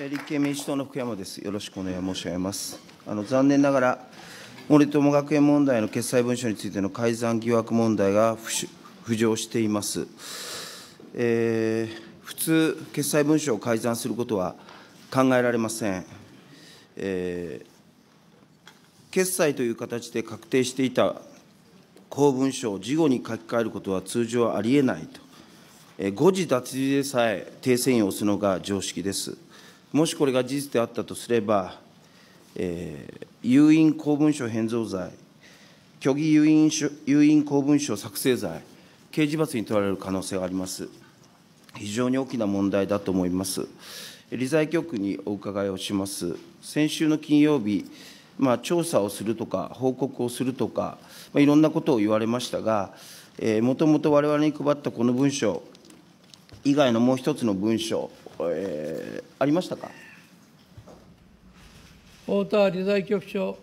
立憲民主党の福山です。よろしくお願い申し上げます。あの残念ながら、森友学園問題の決裁文書についての改ざん疑惑問題が浮上しています。えー、普通、決裁文書を改ざんすることは考えられません。えー、決裁という形で確定していた公文書を事後に書き換えることは通常はありえないと、えー、誤字脱字でさえ訂正を押すのが常識です。もしこれが事実であったとすれば、誘引公文書変造罪、虚偽有印有印公文書作成罪、刑事罰に問われる可能性があります。非常に大きな問題だと思います。理財局にお伺いをします。先週の金曜日、まあ、調査をするとか、報告をするとか、まあ、いろんなことを言われましたが、もともとわれわれに配ったこの文書、以外のもう一つの文書、えー、ありましたか太田理財局長。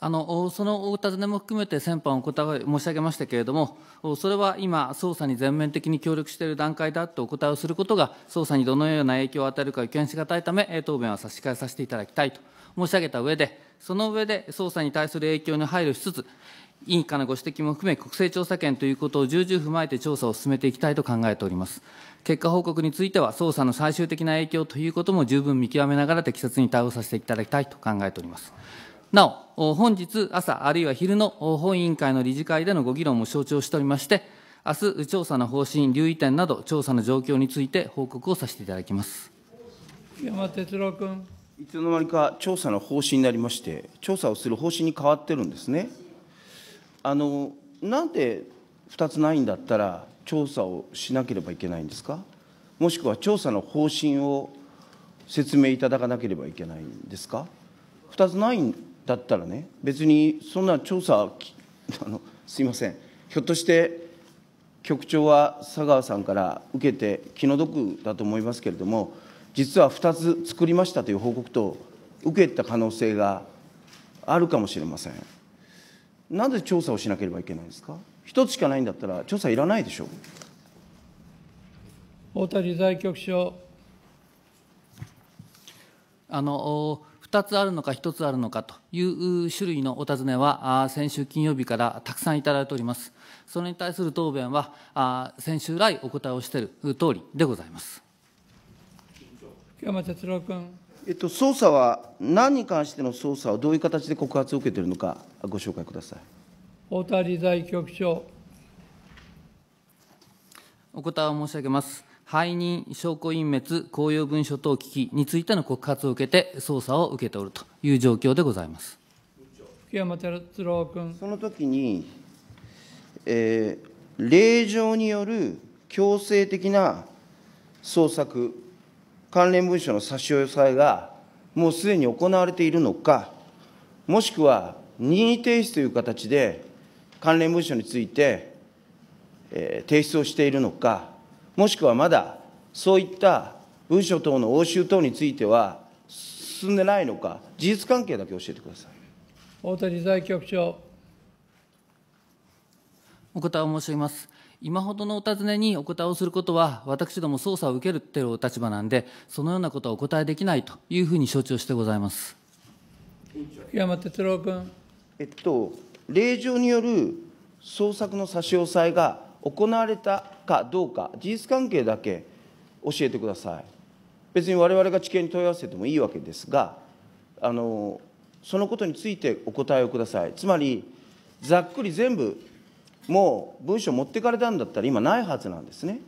あのそのお尋ねも含めて先般お答え申し上げましたけれども、それは今、捜査に全面的に協力している段階だとお答えをすることが、捜査にどのような影響を与えるか予見しがたいため、答弁は差し控えさせていただきたいと申し上げた上で、その上で捜査に対する影響に配慮しつつ、委員からご指摘も含め、国勢調査権ということを重々踏まえて調査を進めていきたいと考えております。結果報告については、捜査の最終的な影響ということも十分見極めながら適切に対応させていただきたいと考えております。なお、本日朝、あるいは昼の本委員会の理事会でのご議論も承知をしておりまして、明日調査の方針、留意点など、調査の状況について報告をさせていただきます山哲郎君。いつの間にか調査の方針になりまして、調査をする方針に変わってるんですね。あのなんで2つないんだったら調査をしなければいけないんですかもしくは調査の方針を説明いただかなければいけないんですか2つないんだったらね別にそんな調査 あのすみませんひょっとして局長は佐川さんから受けて気の毒だと思いますけれども実は2つ作りましたという報告と受けた可能性があるかもしれません。なぜ調査をしなければいけないんですか一つしかないんだったら調査いらないでしょう大谷財局長あの2つあるのか1つあるのかという種類のお尋ねは先週金曜日からたくさんいただいておりますそれに対する答弁は先週来お答えをしている通りでございます山哲郎君えっと、捜査は、何に関しての捜査をどういう形で告発を受けているのか、ご紹介ください大谷財局長。お答えを申し上げます。背任、証拠隠滅、公用文書等危機についての告発を受けて、捜査を受けておるという状況でございます。福山哲郎君。その時に、えー、令状による強制的な捜索関連文書の差し押さえがもうすでに行われているのか、もしくは任意提出という形で関連文書について、えー、提出をしているのか、もしくはまだそういった文書等の押収等については進んでないのか、事実関係だけ教えてください。大谷財局長お答えを申し上げます。今ほどのお尋ねにお答えをすることは、私ども捜査を受けるっていうお立場なんで、そのようなことはお答えできないというふうに承知をしてございます。山哲郎君。えっと、令状による捜索の差し押さえが行われたかどうか、事実関係だけ教えてください。別にわれわれが地検に問い合わせてもいいわけですが、あのそのことについてお答えをください。つまりざっくり全部もう文書持ってかれたんだったら、今ないはずなんですね。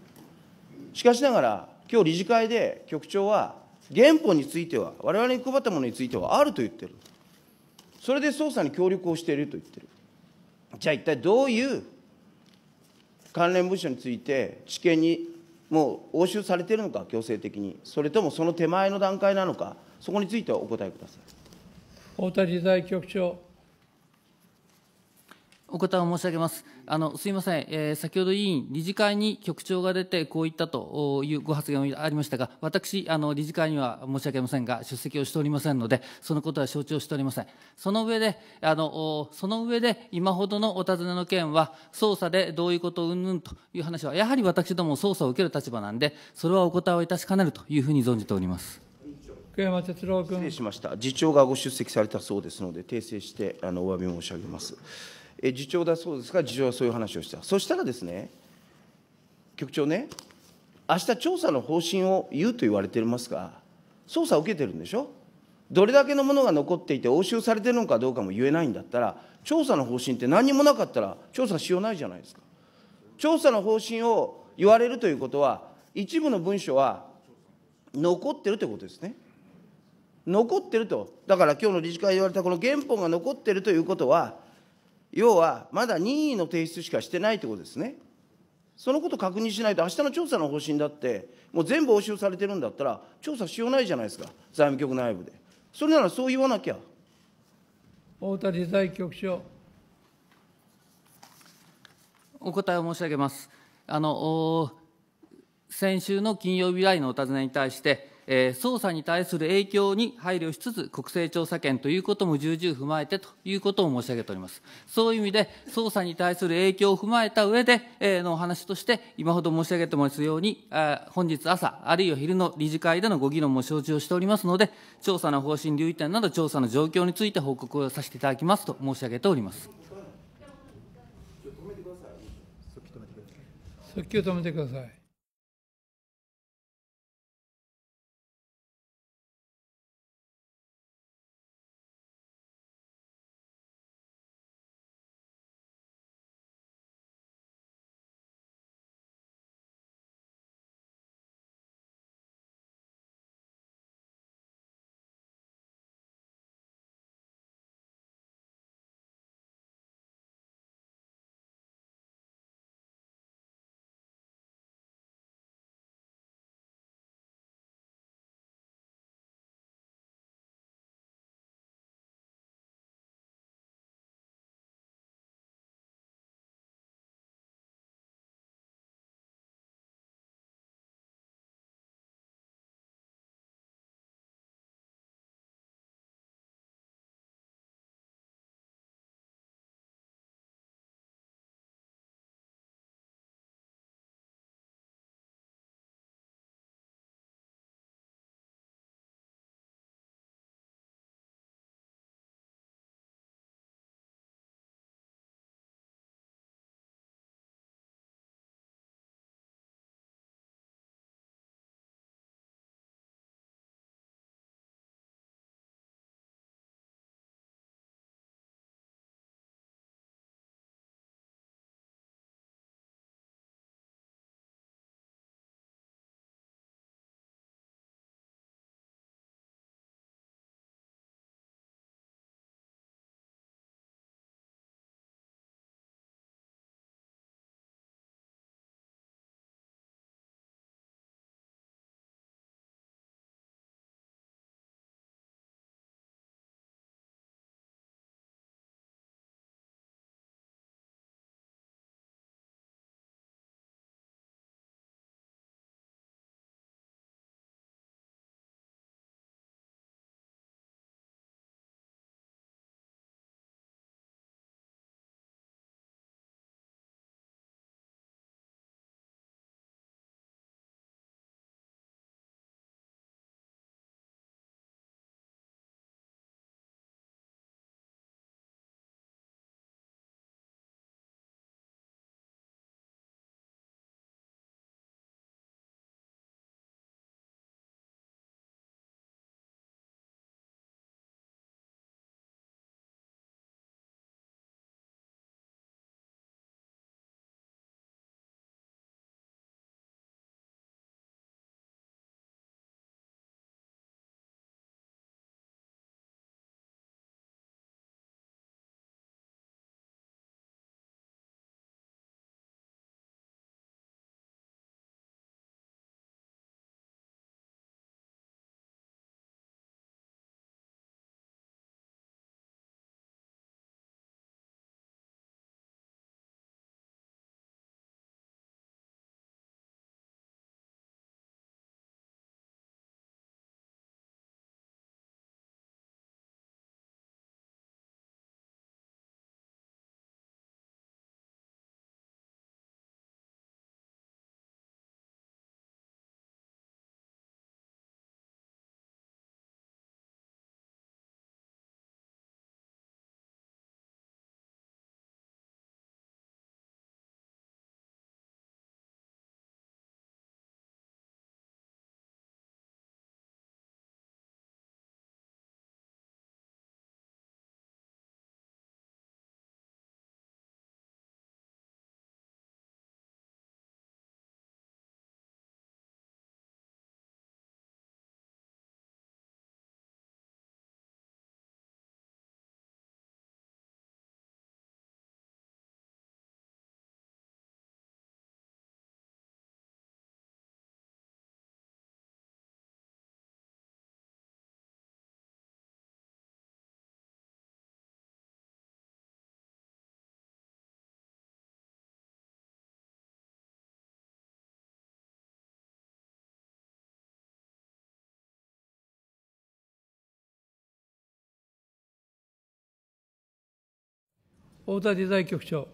しかしながら、今日理事会で局長は、原本については、われわれに配ったものについてはあると言ってる。それで捜査に協力をしていると言ってる。じゃあ一体どういう関連文書について知見にもう押収されているのか、強制的に、それともその手前の段階なのか、そこについてはお答えください。大谷理財局長。お答えを申し上げます。あの、すみません。えー、先ほど委員、理事会に局長が出て、こういったというご発言がありましたが、私、あの、理事会には申し訳ありませんが、出席をしておりませんので、そのことは承知をしておりません。その上で、あの、その上で、今ほどのお尋ねの件は、捜査でどういうことをうんぬんという話は、やはり私ども捜査を受ける立場なんで、それはお答えをいたしかねるというふうに存じております。福山哲郎君。失礼しました。次長がご出席されたそうですので、訂正して、あの、お詫び申し上げます。次長だそうですが、次長はそういう話をした。そしたらですね、局長ね、明日調査の方針を言うと言われていますが、捜査を受けてるんでしょどれだけのものが残っていて、押収されてるのかどうかも言えないんだったら、調査の方針って何にもなかったら、調査しようないじゃないですか。調査の方針を言われるということは、一部の文書は残ってるということですね。残ってると、だから今日の理事会で言われたこの原本が残ってるということは、要はまだ任意の提出しかしてないということですね。そのこと確認しないと、明日の調査の方針だって、もう全部押収されてるんだったら、調査しようないじゃないですか、財務局内部で。それならそう言わなきゃ。大谷財局長。お答えを申し上げます。あの先週の金曜日来のお尋ねに対して、え捜査に対する影響に配慮しつつ、国政調査権ということも重々踏まえてということを申し上げております。そういう意味で、捜査に対する影響を踏まえた上で、えー、のお話として、今ほど申し上げてますように、あ本日朝、あるいは昼の理事会でのご議論も承知をしておりますので、調査の方針留意点など調査の状況について報告をさせていただきますと申し上げております。速を止めてください。太田理財局長。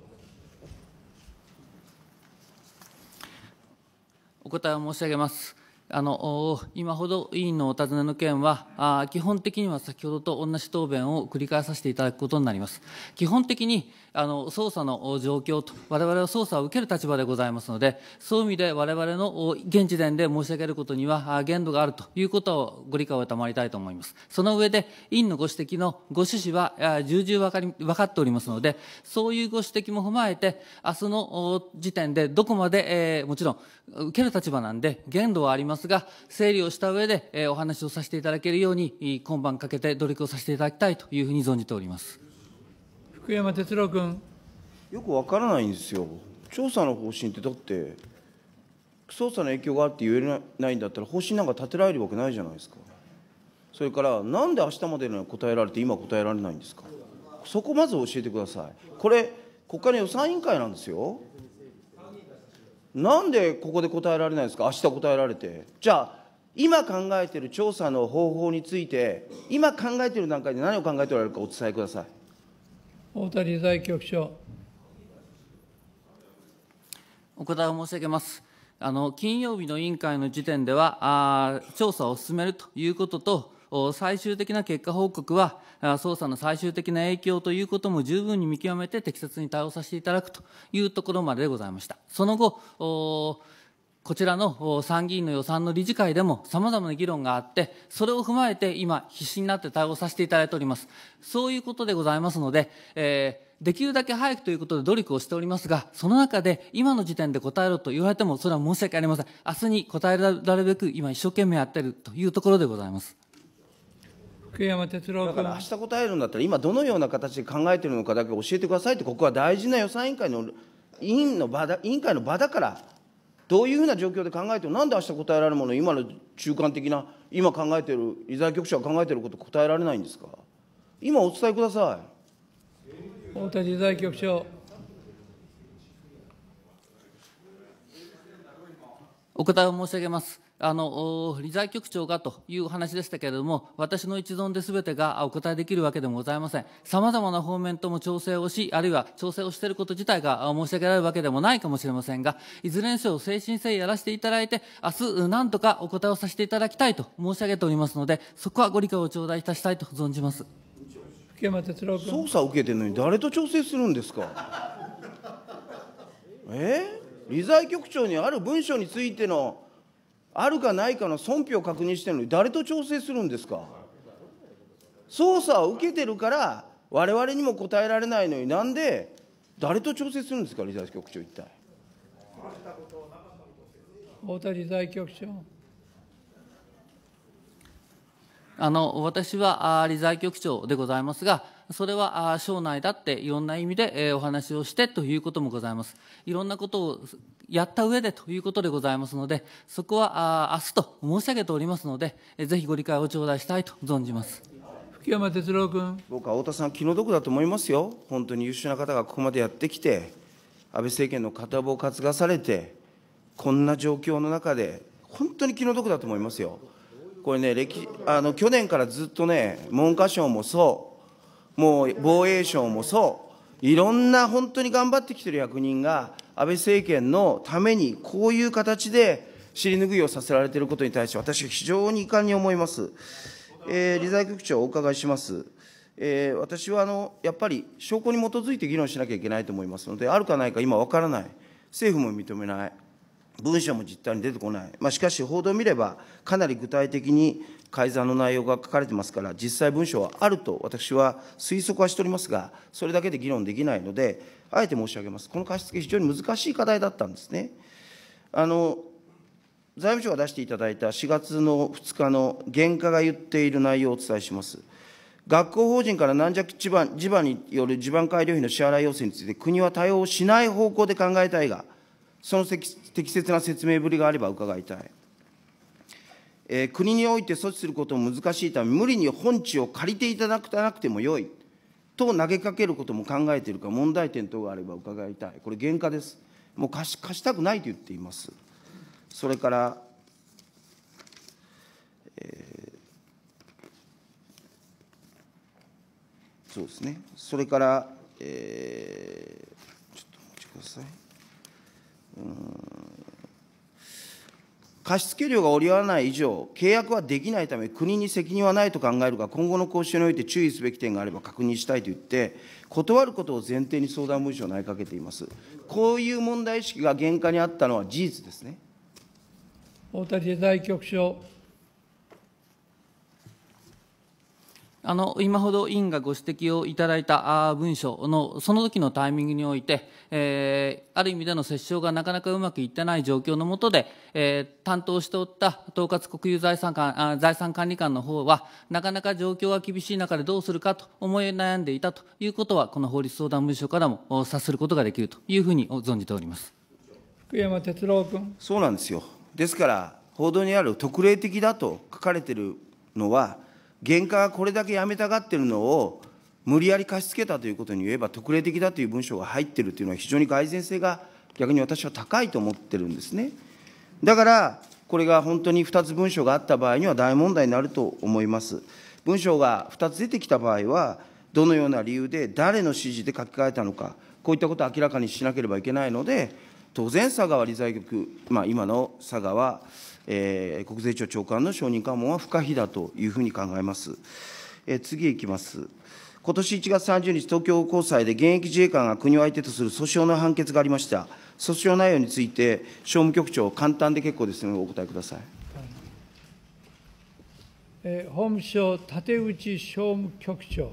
お答えを申し上げます。あの今ほど委員のお尋ねの件は、基本的には先ほどと同じ答弁を繰り返させていただくことになります。基本的にあの捜査の状況と、われわれは捜査を受ける立場でございますので、そういう意味でわれわれの現時点で申し上げることには限度があるということをご理解を賜りたいと思います。その上で、委員のご指摘のご趣旨は重々わかり分かっておりますので、そういうご指摘も踏まえて、明日の時点でどこまで、えー、もちろん受ける立場なんで、限度はあります。ますが、整理をした上で、えお話をさせていただけるように、今晩かけて努力をさせていただきたいというふうに存じております。福山哲郎君。よくわからないんですよ。調査の方針ってだって、捜査の影響があって言えないんだったら方針なんか立てられるわけないじゃないですか。それからなんで明日までに答えられて今答えられないんですか。そこまず教えてください。これ国会の予算委員会なんですよ。なんでここで答えられないんですか、明日答えられて。じゃあ、今考えている調査の方法について、今考えている段階で何を考えておられるかお伝えください。大谷財局長。お答えを申し上げます。あの金曜日の委員会の時点ではあ、調査を進めるということと、最終的な結果報告は、捜査の最終的な影響ということも十分に見極めて適切に対応させていただくというところまででございました。その後、こちらの参議院の予算の理事会でもさまざまな議論があって、それを踏まえて今必死になって対応させていただいております。そういうことでございますので、えー、できるだけ早くということで努力をしておりますが、その中で今の時点で答えろと言われてもそれは申し訳ありません。明日に答えられるべく今一生懸命やっているというところでございます。福山哲郎だから明日答えるんだったら、今どのような形で考えているのかだけ教えてくださいって、ここは大事な予算委員会の委員の場だ委員会の場だから、どういうふうな状況で考えてる、なんで明日答えられるもの、今の中間的な、今考えてる、伊沢局長が考えてること、答えられないんですか。今お伝えください。大田理財局長。お答えを申し上げます。あの理財局長がという話でしたけれども、私の一存で全てがお答えできるわけでもございません。さまざまな方面とも調整をし、あるいは調整をしていること自体が申し上げられるわけでもないかもしれませんが、いずれにせよ誠心誠意やらせていただいて、明日んとかお答えをさせていただきたいと申し上げておりますので、そこはご理解を頂戴いたしたいと存じます。福山哲郎君。捜査を受けてるのに誰と調整するんですか。え理財局長にある文書についてのあるかないかの損否を確認してるのに、誰と調整するんですか。捜査を受けてるから、われわれにも答えられないのに、なんで、誰と調整するんですか、理財局長、一体。大谷理財局長。あの私は理財局長でございますが、それは省内だっていろんな意味でお話をしてということもございます。いろんなことをやった上でということでございますので、そこは明日と申し上げておりますので、ぜひご理解を頂戴したいと存じます。福山哲郎君。僕は太田さん、気の毒だと思いますよ。本当に優秀な方がここまでやってきて、安倍政権の片棒を担がされて、こんな状況の中で、本当に気の毒だと思いますよ。これね、歴あの去年からずっとね、文科省もそう、もう防衛省もそう、いろんな本当に頑張ってきてる役人が、安倍政権のために、こういう形で尻拭いをさせられていることに対して、私は非常に遺憾に思います。えー、理財局長、お伺いします。えー、私はあのやっぱり証拠に基づいて議論しなきゃいけないと思いますので、あるかないか今分からない、政府も認めない、文書も実態に出てこない、まあ、しかし報道を見れば、かなり具体的に改ざんの内容が書かれてますから、実際文書はあると私は推測はしておりますが、それだけで議論できないので、あえて申し上げます、この貸付、非常に難しい課題だったんですね。あの財務省が出していただいた4月の2日の原価が言っている内容をお伝えします。学校法人から軟弱地盤地盤による地盤改良費の支払い要請について、国は対応しない方向で考えたいが、その適切な説明ぶりがあれば伺いたい。えー、国において措置することも難しいため、無理に本地を借りていただかなくてもよい。と投げかけることも考えているか、問題点等があれば伺いたい、これ、原価です、もう貸し貸したくないと言っています。それから、えー、そうですね、それから、えー、ちょっとお待ちください。うん貸付料が折り合わない以上、契約はできないため、国に責任はないと考えるが、今後の交渉において注意すべき点があれば確認したいと言って、断ることを前提に相談文書を投げかけています。こういう問題意識が原価にあったのは事実ですね。大谷経局長。あの、今ほど委員がご指摘をいただいた文書の、その時のタイミングにおいて、えー、ある意味での折衝がなかなかうまくいってない状況の下で、えー、担当しておった統括国有財産官財産管理官の方は、なかなか状況が厳しい中でどうするかと思い悩んでいたということは、この法律相談文書からも察することができるというふうに存じております。福山哲郎君。そうなんですよ。ですから、報道にある特例的だと書かれているのは、原価がこれだけやめたがってるのを、無理やり貸し付けたということに言えば、特例的だという文章が入ってるというのは、非常に蓋然性が逆に私は高いと思ってるんですね。だから、これが本当に2つ文書があった場合には大問題になると思います。文章が2つ出てきた場合は、どのような理由で、誰の指示で書き換えたのか、こういったことを明らかにしなければいけないので、当然、佐川理財局、まあ、今の佐川えー、国税庁長官の承認喚問は不可避だというふうに考えます。えー、次いきます。今年1月30日、東京高裁で現役自衛官が国を相手とする訴訟の判決がありました。訴訟内容について、商務局長、簡単で結構ですの、で、お答えください。えー、法務省、立内商務局長。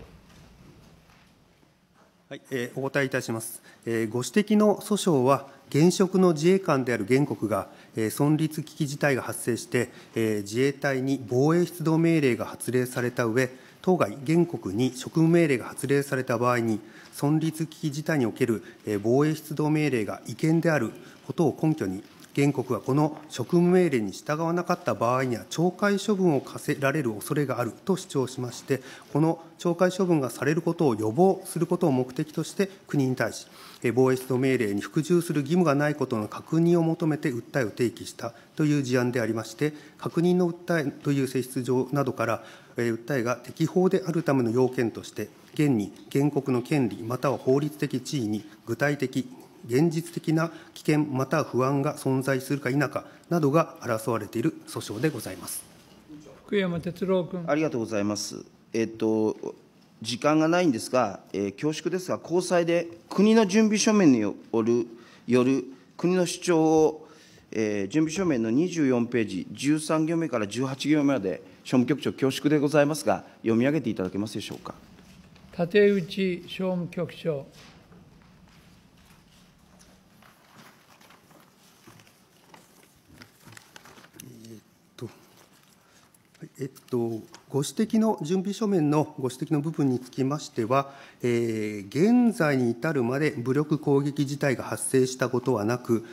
はい、えー、お答えいたします。えー、ご指摘の訴訟は、現職の自衛官である原告が、存立危機事態が発生して、自衛隊に防衛出動命令が発令された上、当該原告に職務命令が発令された場合に、存立危機事態における防衛出動命令が違憲であることを根拠に、原告はこの職務命令に従わなかった場合には、懲戒処分を科せられる恐れがあると主張しまして、この懲戒処分がされることを予防することを目的として、国に対し、防衛出動命令に服従する義務がないことの確認を求めて訴えを提起したという事案でありまして、確認の訴えという性質上などから、訴えが適法であるための要件として、現に原告の権利または法律的地位に具体的現実的な危険または不安が存在するか否かなどが争われている訴訟でございます福山哲郎君。ありがとうございます。えっと時間がないんですが、えー、恐縮ですが、高裁で国の準備書面によるよる国の主張を、えー、準備書面の24ページ、13行目から18行目まで、商務局長、恐縮でございますが、読み上げていただけますでしょうか。立内商務局長。ご指摘の準備書面のご指摘の部分につきましては、現在に至るまで武力攻撃事態が発生したことはなく、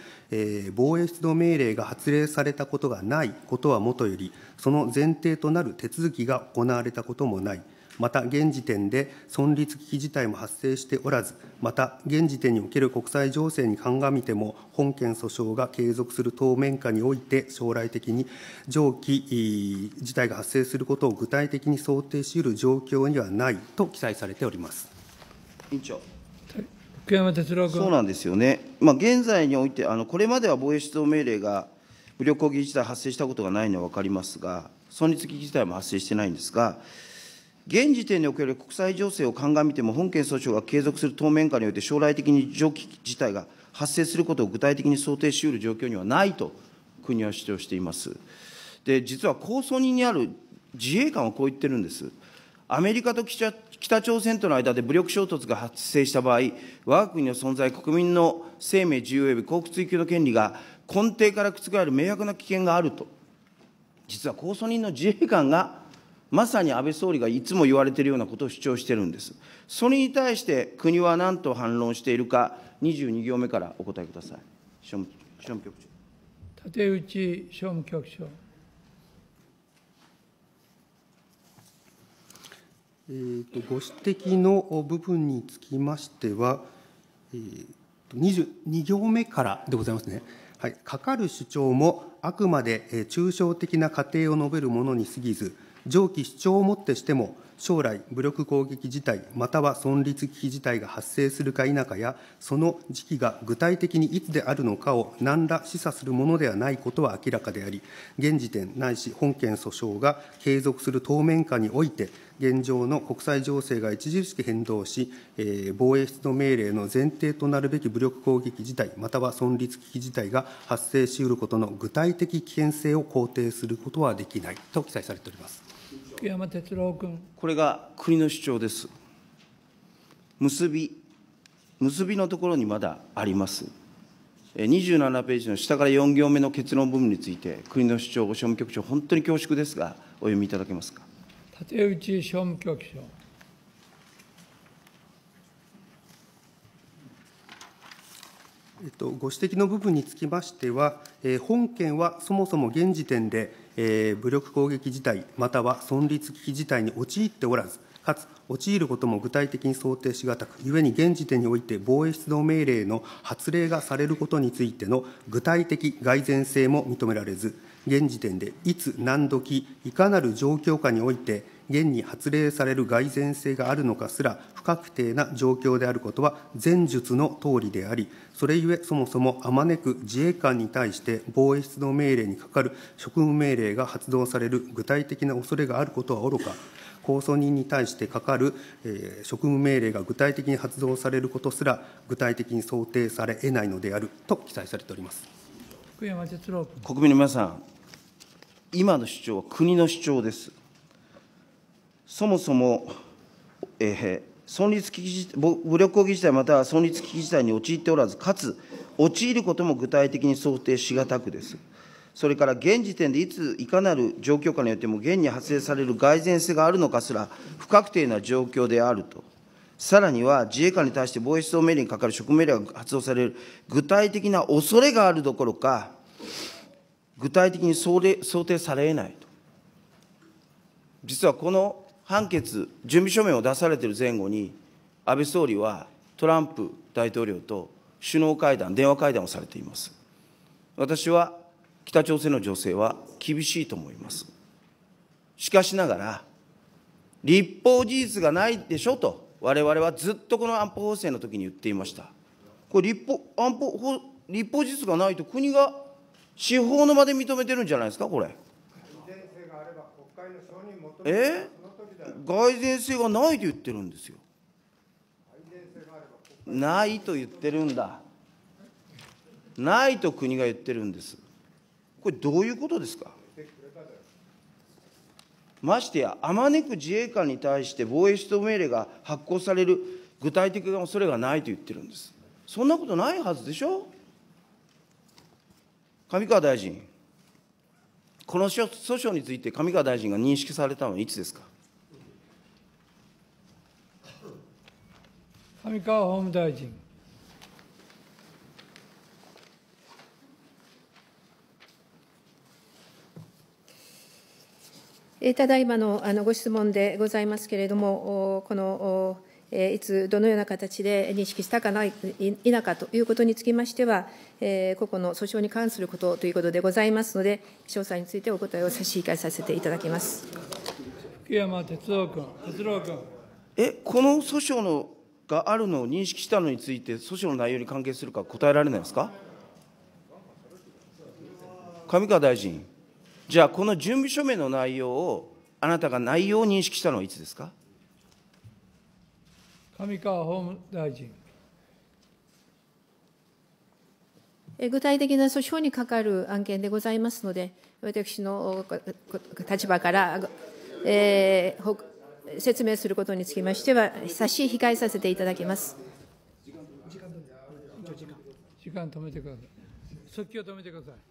防衛出動命令が発令されたことがないことはもとより、その前提となる手続きが行われたこともない。また現時点で存立危機事態も発生しておらず、また現時点における国際情勢に鑑みても、本件訴訟が継続する当面下において、将来的に上記事態が発生することを具体的に想定しうる状況にはないと記載されております。委員長福山哲郎君そうなんですよね、まあ、現在において、あのこれまでは防衛出動命令が武力攻撃事態発生したことがないのは分かりますが、存立危機事態も発生してないんですが、現時点における国際情勢を鑑みても、本件訴訟が継続する当面下において、将来的に上記事態が発生することを具体的に想定しうる状況にはないと、国は主張しています。で、実は控訴人にある自衛官はこう言ってるんです。アメリカと北朝鮮との間で武力衝突が発生した場合、我が国の存在、国民の生命、自由及び幸福追求の権利が根底から覆る明白な危険があると、実は控訴人の自衛官がまさに安倍総理がいつも言われているようなことを主張しているんです。それに対して国は何と反論しているか、22行目からお答えください。商務局長立内商務局長。えーと、ご指摘の部分につきましては、えーと、22行目からでございますね。はい、かかる主張もあくまで抽象的な過程を述べるものに過ぎず、上記主張をもってしても、将来、武力攻撃事態、または存立危機事態が発生するか否かや、その時期が具体的にいつであるのかを何ら示唆するものではないことは明らかであり、現時点ないし本件訴訟が継続する当面下において、現状の国際情勢が著しく変動し、えー、防衛出動命令の前提となるべき武力攻撃事態、または存立危機事態が発生しうることの具体的危険性を肯定することはできないと記載されております。福山哲郎君。これが国の主張です。結び、結びのところにまだあります。27ページの下から4行目の結論部分について、国の主張、商務局長、本当に恐縮ですが、お読みいただけますか。立内商務局長。えっと、ご指摘の部分につきましては、えー、本件はそもそも現時点で、武力攻撃事態、または存立危機事態に陥っておらず、かつ陥ることも具体的に想定し難く、ゆえに現時点において防衛出動命令の発令がされることについての具体的蓋然性も認められず、現時点でいつ何時いかなる状況下において、現に発令される蓋然性があるのかすら不確定な状況であることは前述の通りであり、それゆえそもそもあまねく自衛官に対して防衛出動命令にかかる職務命令が発動される具体的な恐れがあることはおろか、控訴人に対してかかる、え職務命令が具体的に発動されることすら具体的に想定されえないのであると記載されております国民の皆さん、今の主張は国の主張です。そもそも、えー、存立危機武力攻撃事態または存立危機事態に陥っておらず、かつ、陥ることも具体的に想定しがたくです。それから現時点でいつ、いかなる状況下によっても、現に発生される蓋然性があるのかすら、不確定な状況であると。さらには自衛官に対して防衛出動命令にかかる職務命令が発動される具体的な恐れがあるどころか、具体的に想定されえないと。実はこの判決、準備書面を出されている前後に、安倍総理はトランプ大統領と首脳会談、電話会談をされています。私は北朝鮮の情勢は厳しいと思います。しかしながら、立法事実がないでしょと、われわれはずっとこの安保法制の時に言っていました。これ立法安保法、立法事実がないと、国が司法の場で認めてるんじゃないですか、これ。え蓋然性がないと言ってるんですよ。ないと言ってるんだ。ないと国が言ってるんです。これ、どういうことですか。ましてや、あまねく自衛官に対して防衛出動命令が発行される具体的な恐れがないと言ってるんです。そんなことないはずでしょ。上川大臣、この訴訟について上川大臣が認識されたのはいつですか。上川法務大臣。ただいまのあのご質問でございますけれども、このいつ、どのような形で認識したかない、否かということにつきましては、個々の訴訟に関することということでございますので、詳細についてお答えを差し控えさせていただきます福山哲郎君。哲郎君えこの訴訟のがあるのを認識したのについて、訴訟の内容に関係するか答えられないですか。上川大臣、じゃあ、この準備書面の内容を、あなたが内容を認識したのはいつですか。上川法務大臣。具体的な訴訟にかかる案件でございますので、私の立場から、えー、説明することにつきましては、差し控えさせていただきます。時間止めてください。速記を止めてください。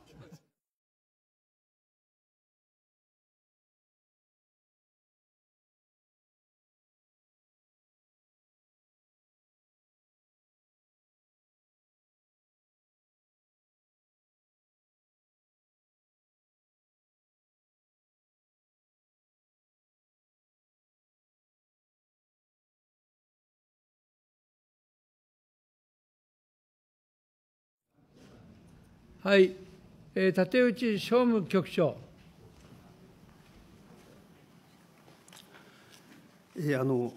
はい、えー、立内商務局長。えー、あの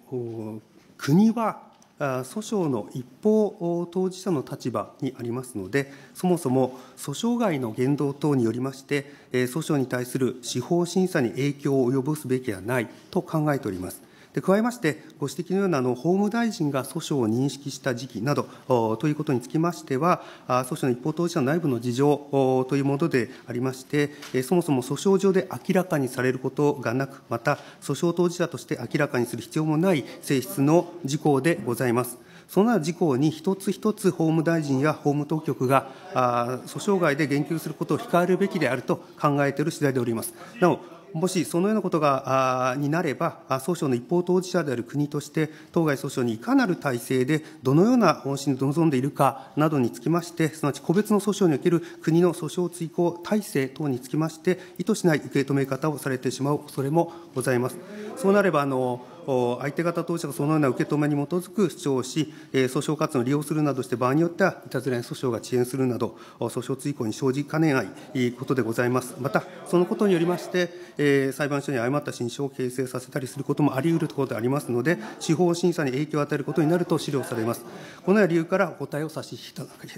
国は訴訟の一方当事者の立場にありますので、そもそも訴訟外の言動等によりまして、訴訟に対する司法審査に影響を及ぼすべきはないと考えております。加えまして、ご指摘のような法務大臣が訴訟を認識した時期などということにつきましては、訴訟の一方当事者の内部の事情というものでありまして、そもそも訴訟上で明らかにされることがなく、また訴訟当事者として明らかにする必要もない性質の事項でございます。そのような事項に一つ一つ法務大臣や法務当局が、訴訟外で言及することを控えるべきであると考えている次第でおります。なお、もしそのようなことがになれば、訴訟の一方当事者である国として、当該訴訟にいかなる体制で、どのような方針で臨んでいるかなどにつきまして、すなわち個別の訴訟における国の訴訟追行体制等につきまして、意図しない受け止め方をされてしまう恐れもございます。そうなればあの相手方当事者がそのような受け止めに基づく主張をし、訴訟活動を利用するなどして、場合によっては、いたずらに訴訟が遅延するなど、訴訟追行に生じかねないことでございます。また、そのことによりまして、裁判所に誤った新書を形成させたりすることもあり得るところでありますので、司法審査に影響を与えることになると資料されます。このような理由からお答えを差し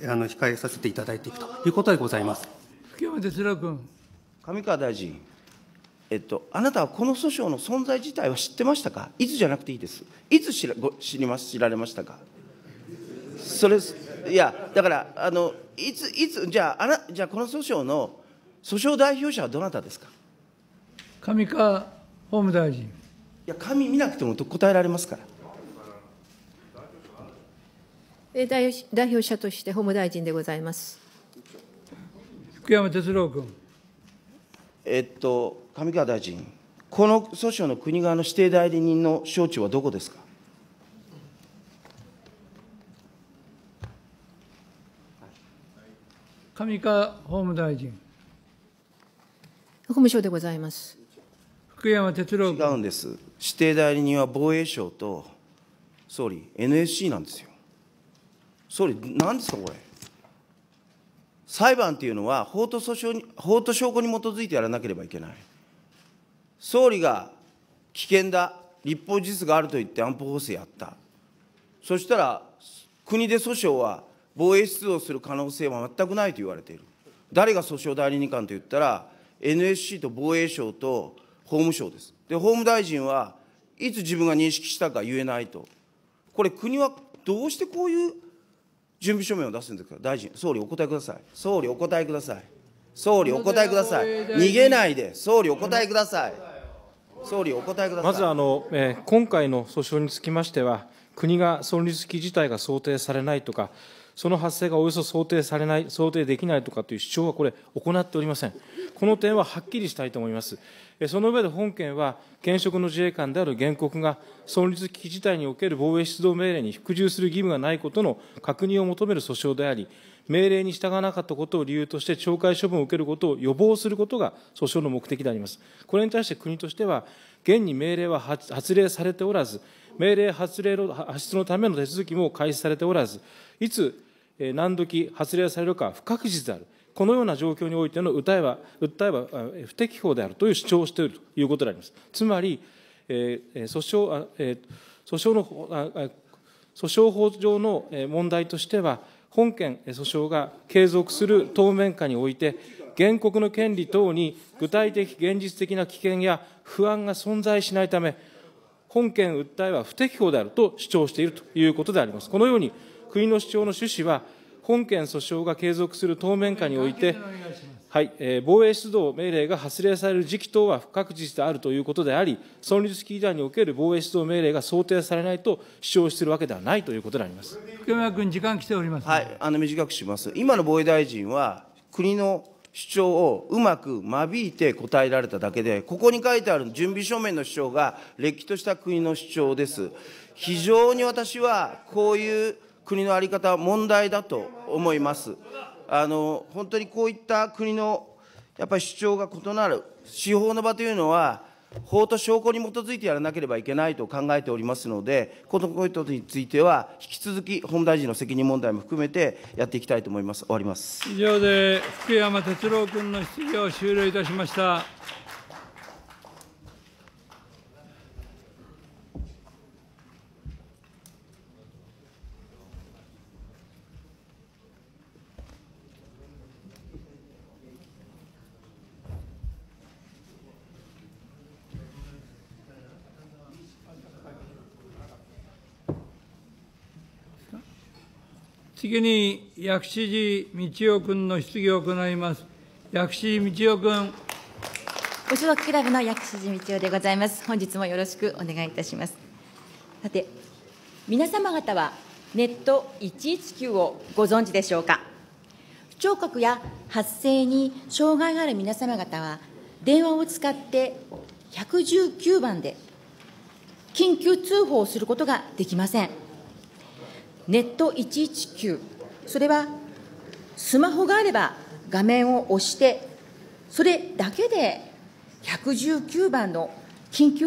あの控えさせていただいていくということでございます。福山哲郎君。上川大臣。えっと、あなたはこの訴訟の存在自体は知ってましたかいつじゃなくていいです。いつ知らご知りま知られましたかそれいやだからあのいついつじゃああなじゃあこの訴訟の訴訟代表者はどなたですか上川法務大臣いや紙見なくても答えられますから代表者として法務大臣でございます福山哲郎君えっと、上川大臣、この訴訟の国側の指定代理人の招致はどこですか。上川法務大臣。法務省でございます。福山哲郎違うんです。指定代理人は防衛省と総理 NSC なんですよ。総理なんですかこれ。裁判というのは法と訴訟に、法と証拠に基づいてやらなければいけない。総理が危険だ、立法事実があると言って安保法制やった。そしたら、国で訴訟は防衛出動する可能性は全くないと言われている。誰が訴訟代理人官と言ったら、NSC と防衛省と法務省です。で、法務大臣はいつ自分が認識したか言えないと。これ、国はどうしてこういう準備書面を出すんですか大臣、総理お答えください。総理お答えください。総理お答えください。逃げないで、総理お答えください。総理お答えください。まずあの、えー、今回の訴訟につきましては、国が存立危機事態が想定されないとか、その発生がおよそ想定されない、想定できないとかという主張はこれ、行っておりません。この点ははっきりしたいと思います。その上で本件は、現職の自衛官である原告が、存立危機事態における防衛出動命令に服従する義務がないことの確認を求める訴訟であり、命令に従わなかったことを理由として懲戒処分を受けることを予防することが訴訟の目的であります。これに対して国としては、現に命令は発令されておらず、命令発令の発出のための手続きも開始されておらず、いつ何時発令されるか不確実である、このような状況においての訴えは訴えは不適法であるという主張をしているということであります。つまり、え訴訟え訴訟の訴訟法上の問題としては、本件訴訟が継続する当面下において、原告の権利等に具体的、現実的な危険や不安が存在しないため、本件訴えは不適法であると主張しているということであります。このように国の主張の趣旨は、本件訴訟が継続する当面下において、はい、えー、防衛出動命令が発令される時期等は不確実であるということであり、存立危機団における防衛出動命令が想定されないと主張しているわけではないということであります福山君、時間来ております、ね、はい、あの短くします、今の防衛大臣は、国の主張をうまく間引いて答えられただけで、ここに書いてある準備書面の主張が、れっきとした国の主張です。非常に私はこういう国の在り方は問題だと思います。あの本当にこういった国のやっぱり主張が異なる、司法の場というのは、法と証拠に基づいてやらなければいけないと考えておりますので、このことについては、引き続き法務大臣の責任問題も含めてやっていきたいと思います。終わります以上で福山哲郎君の質疑を終了いたしました。次に、薬師寺道夫君の質疑を行います。薬師寺道夫君。ご所属クラブの薬師寺道夫でございます。本日もよろしくお願いいたします。さて、皆様方はネット119をご存知でしょうか。聴覚や発声に障害がある皆様方は、電話を使って119番で緊急通報をすることができません。ネット119、それはスマホがあれば画面を押して、それだけで119番の緊急